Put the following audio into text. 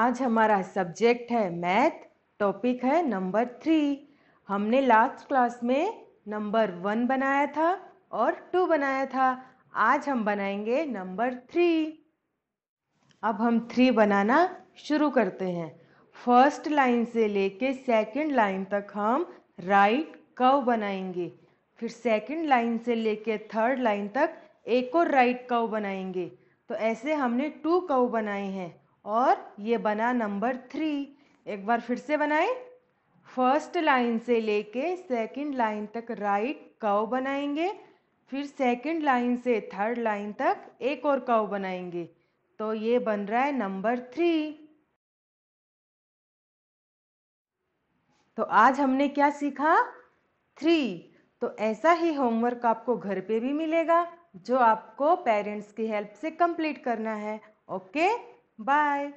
आज हमारा सब्जेक्ट है मैथ टॉपिक है नंबर थ्री हमने लास्ट क्लास में नंबर वन बनाया था और टू बनाया था आज हम बनाएंगे नंबर थ्री अब हम थ्री बनाना शुरू करते हैं फर्स्ट लाइन से लेके सेकंड लाइन तक हम राइट कव बनाएंगे फिर सेकंड लाइन से लेके थर्ड लाइन तक एक और राइट कव बनाएंगे तो ऐसे हमने टू कव बनाए हैं और ये बना नंबर थ्री एक बार फिर से बनाए फर्स्ट लाइन से लेके सेकंड लाइन तक राइट कव बनाएंगे फिर सेकंड लाइन से थर्ड लाइन तक एक और कव बनाएंगे तो ये बन रहा है नंबर थ्री तो आज हमने क्या सीखा थ्री तो ऐसा ही होमवर्क आपको घर पे भी मिलेगा जो आपको पेरेंट्स की हेल्प से कंप्लीट करना है ओके okay? Bye.